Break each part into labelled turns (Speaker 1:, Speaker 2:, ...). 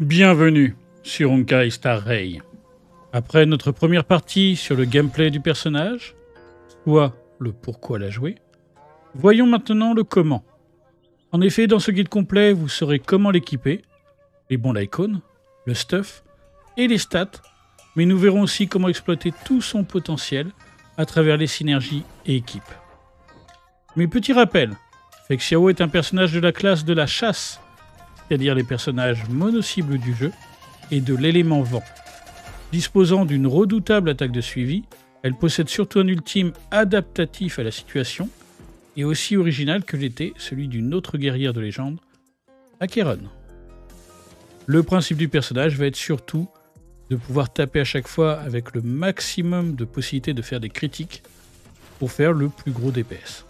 Speaker 1: Bienvenue sur Honkai Star Rail. Après notre première partie sur le gameplay du personnage, soit le pourquoi la jouer, voyons maintenant le comment. En effet, dans ce guide complet, vous saurez comment l'équiper, les bons l'icône, le stuff et les stats, mais nous verrons aussi comment exploiter tout son potentiel à travers les synergies et équipes. Mais petit rappel, Fexiao est un personnage de la classe de la chasse, c'est-à-dire les personnages mono-cibles du jeu, et de l'élément vent. Disposant d'une redoutable attaque de suivi, elle possède surtout un ultime adaptatif à la situation, et aussi original que l'était celui d'une autre guerrière de légende, Acheron. Le principe du personnage va être surtout de pouvoir taper à chaque fois avec le maximum de possibilités de faire des critiques pour faire le plus gros DPS.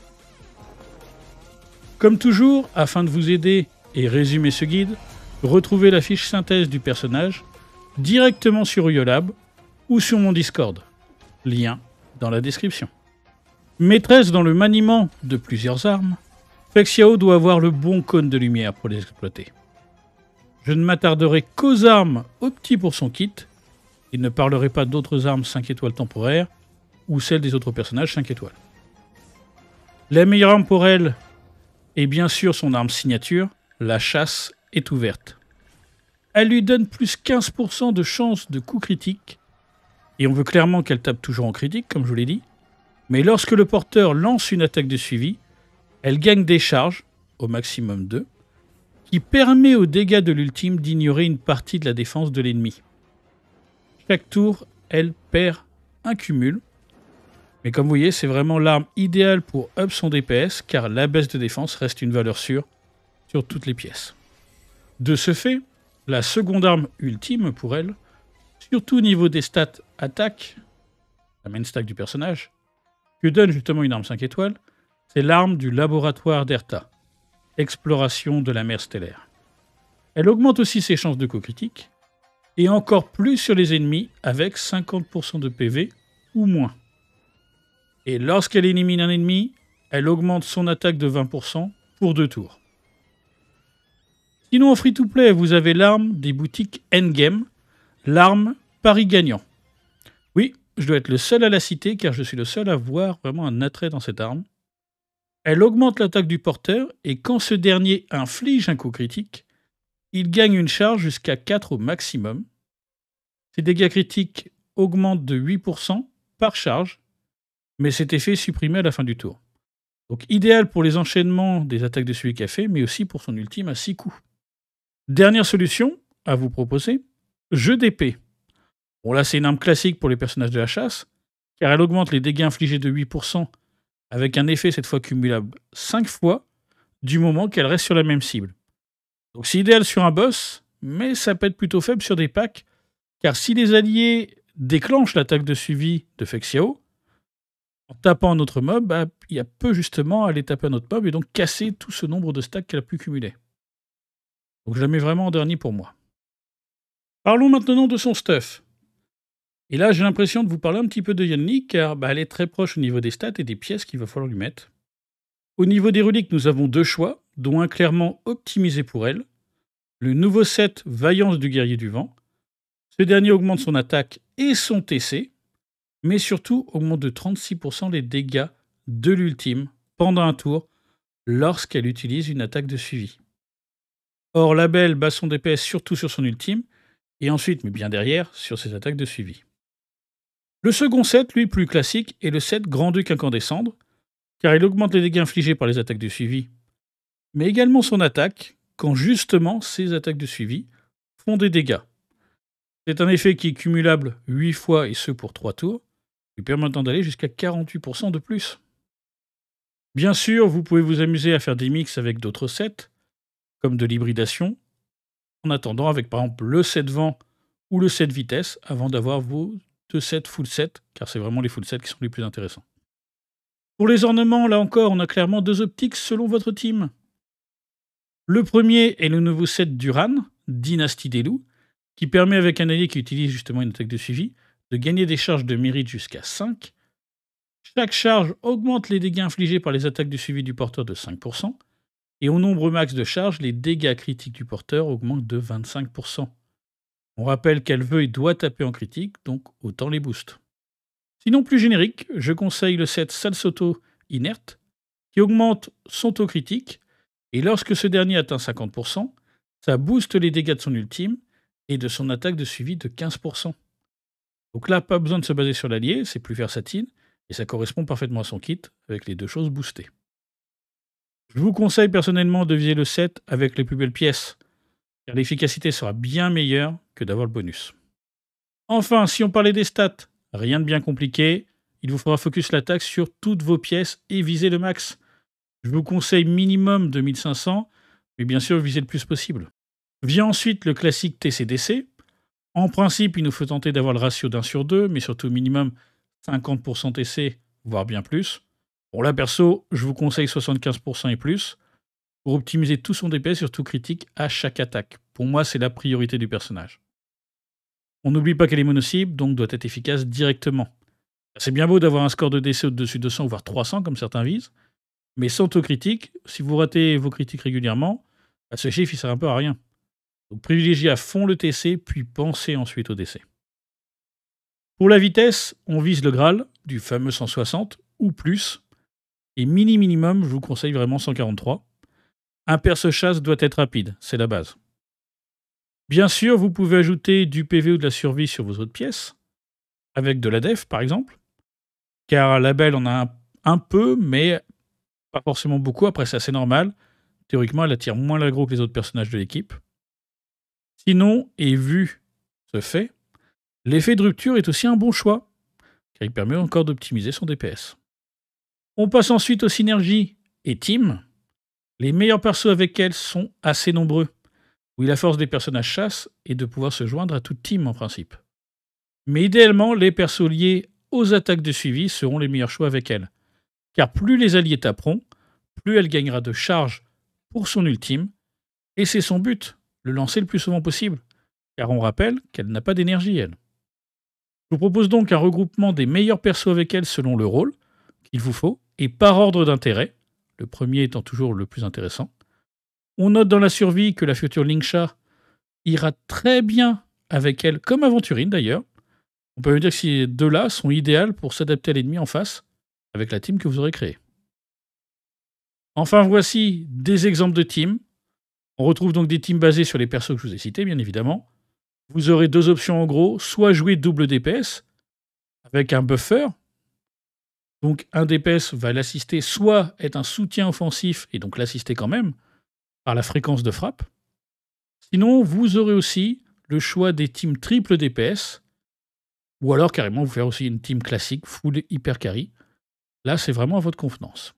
Speaker 1: Comme toujours, afin de vous aider et résumer ce guide, retrouvez la fiche synthèse du personnage directement sur Uyolab ou sur mon Discord. Lien dans la description. Maîtresse dans le maniement de plusieurs armes, Fexiao doit avoir le bon cône de lumière pour les exploiter. Je ne m'attarderai qu'aux armes opti pour son kit et ne parlerai pas d'autres armes 5 étoiles temporaires ou celles des autres personnages 5 étoiles. La meilleure arme pour elle est bien sûr son arme signature, la chasse est ouverte. Elle lui donne plus 15% de chance de coup critique. Et on veut clairement qu'elle tape toujours en critique, comme je vous l'ai dit. Mais lorsque le porteur lance une attaque de suivi, elle gagne des charges, au maximum 2, qui permet aux dégâts de l'ultime d'ignorer une partie de la défense de l'ennemi. Chaque tour, elle perd un cumul. Mais comme vous voyez, c'est vraiment l'arme idéale pour up son DPS, car la baisse de défense reste une valeur sûre toutes les pièces. De ce fait, la seconde arme ultime pour elle, surtout au niveau des stats attaque, la main stack du personnage, que donne justement une arme 5 étoiles, c'est l'arme du laboratoire d'Erta, exploration de la mer stellaire. Elle augmente aussi ses chances de co critique, et encore plus sur les ennemis avec 50% de PV ou moins. Et lorsqu'elle élimine un ennemi, elle augmente son attaque de 20% pour deux tours. Sinon, en free-to-play, vous avez l'arme des boutiques Endgame, l'arme Paris gagnant. Oui, je dois être le seul à la citer car je suis le seul à voir vraiment un attrait dans cette arme. Elle augmente l'attaque du porteur et quand ce dernier inflige un coup critique, il gagne une charge jusqu'à 4 au maximum. Ses dégâts critiques augmentent de 8% par charge, mais cet effet est supprimé à la fin du tour. Donc idéal pour les enchaînements des attaques de celui qui fait, mais aussi pour son ultime à 6 coups. Dernière solution à vous proposer, jeu d'épée. Bon là c'est une arme classique pour les personnages de la chasse, car elle augmente les dégâts infligés de 8%, avec un effet cette fois cumulable 5 fois, du moment qu'elle reste sur la même cible. Donc c'est idéal sur un boss, mais ça peut être plutôt faible sur des packs, car si les alliés déclenchent l'attaque de suivi de Fexiao, en tapant notre mob, bah, il y a peu justement à aller taper un notre mob et donc casser tout ce nombre de stacks qu'elle a pu cumuler. Donc je la mets vraiment en dernier pour moi. Parlons maintenant de son stuff. Et là, j'ai l'impression de vous parler un petit peu de Yannick, car bah, elle est très proche au niveau des stats et des pièces qu'il va falloir lui mettre. Au niveau des reliques, nous avons deux choix, dont un clairement optimisé pour elle. Le nouveau set Vaillance du Guerrier du Vent. Ce dernier augmente son attaque et son TC, mais surtout augmente de 36% les dégâts de l'ultime pendant un tour lorsqu'elle utilise une attaque de suivi. Or, Label bat son DPS surtout sur son ultime, et ensuite, mais bien derrière, sur ses attaques de suivi. Le second set, lui, plus classique, est le set Grand-Duc descendre car il augmente les dégâts infligés par les attaques de suivi, mais également son attaque, quand justement ses attaques de suivi font des dégâts. C'est un effet qui est cumulable 8 fois et ce pour 3 tours, lui permettant d'aller jusqu'à 48% de plus. Bien sûr, vous pouvez vous amuser à faire des mix avec d'autres sets, comme de l'hybridation, en attendant avec par exemple le 7 vent ou le 7 vitesse avant d'avoir vos deux sets full set, car c'est vraiment les full sets qui sont les plus intéressants. Pour les ornements, là encore, on a clairement deux optiques selon votre team. Le premier est le nouveau set d'Uran, Dynastie des Loups, qui permet avec un allié qui utilise justement une attaque de suivi de gagner des charges de mérite jusqu'à 5. Chaque charge augmente les dégâts infligés par les attaques de suivi du porteur de 5%, et au nombre max de charges, les dégâts critiques du porteur augmentent de 25%. On rappelle qu'elle veut et doit taper en critique, donc autant les boost. Sinon plus générique, je conseille le set Salsoto Inerte, qui augmente son taux critique, et lorsque ce dernier atteint 50%, ça booste les dégâts de son ultime et de son attaque de suivi de 15%. Donc là, pas besoin de se baser sur l'allié, c'est plus versatile, et ça correspond parfaitement à son kit, avec les deux choses boostées. Je vous conseille personnellement de viser le 7 avec les plus belles pièces, car l'efficacité sera bien meilleure que d'avoir le bonus. Enfin, si on parlait des stats, rien de bien compliqué, il vous faudra focus l'attaque sur toutes vos pièces et viser le max. Je vous conseille minimum 2500, mais bien sûr viser le plus possible. Vient ensuite le classique TCDC. En principe, il nous faut tenter d'avoir le ratio d'un sur deux, mais surtout minimum 50% TC, voire bien plus. Pour là, perso, je vous conseille 75% et plus pour optimiser tout son DPS, surtout critique, à chaque attaque. Pour moi, c'est la priorité du personnage. On n'oublie pas qu'elle est monocible, donc doit être efficace directement. C'est bien beau d'avoir un score de décès au-dessus de 100, voire 300, comme certains visent, mais sans taux critique, si vous ratez vos critiques régulièrement, à bah, ce chiffre il sert un peu à rien. Donc privilégiez à fond le TC, puis pensez ensuite au décès. Pour la vitesse, on vise le Graal, du fameux 160, ou plus, et mini minimum, je vous conseille vraiment 143. Un perce chasse doit être rapide, c'est la base. Bien sûr, vous pouvez ajouter du PV ou de la survie sur vos autres pièces, avec de la def par exemple, car la belle en a un, un peu, mais pas forcément beaucoup, après c'est assez normal. Théoriquement, elle attire moins l'aggro que les autres personnages de l'équipe. Sinon, et vu ce fait, l'effet de rupture est aussi un bon choix, car il permet encore d'optimiser son DPS. On passe ensuite aux synergies et team. Les meilleurs persos avec elles sont assez nombreux, où la force des personnages chasse est de pouvoir se joindre à toute team en principe. Mais idéalement, les persos liés aux attaques de suivi seront les meilleurs choix avec elle, car plus les alliés taperont, plus elle gagnera de charge pour son ultime, et c'est son but, le lancer le plus souvent possible, car on rappelle qu'elle n'a pas d'énergie, elle. Je vous propose donc un regroupement des meilleurs persos avec elle selon le rôle qu'il vous faut, et par ordre d'intérêt, le premier étant toujours le plus intéressant. On note dans la survie que la future Linksha ira très bien avec elle, comme Aventurine d'ailleurs. On peut même dire que ces deux-là sont idéales pour s'adapter à l'ennemi en face, avec la team que vous aurez créée. Enfin, voici des exemples de teams. On retrouve donc des teams basés sur les persos que je vous ai cités, bien évidemment. Vous aurez deux options en gros, soit jouer double DPS, avec un buffer, donc un DPS va l'assister, soit être un soutien offensif, et donc l'assister quand même, par la fréquence de frappe. Sinon, vous aurez aussi le choix des teams triple DPS, ou alors carrément vous faire aussi une team classique, full hyper carry. Là, c'est vraiment à votre convenance.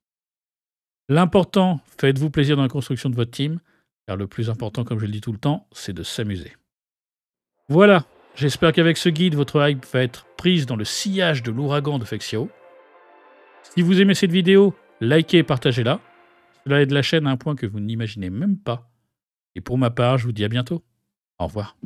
Speaker 1: L'important, faites-vous plaisir dans la construction de votre team, car le plus important, comme je le dis tout le temps, c'est de s'amuser. Voilà, j'espère qu'avec ce guide, votre hype va être prise dans le sillage de l'ouragan de Fexio. Si vous aimez cette vidéo, likez et partagez-la. Cela aide la chaîne à un point que vous n'imaginez même pas. Et pour ma part, je vous dis à bientôt. Au revoir.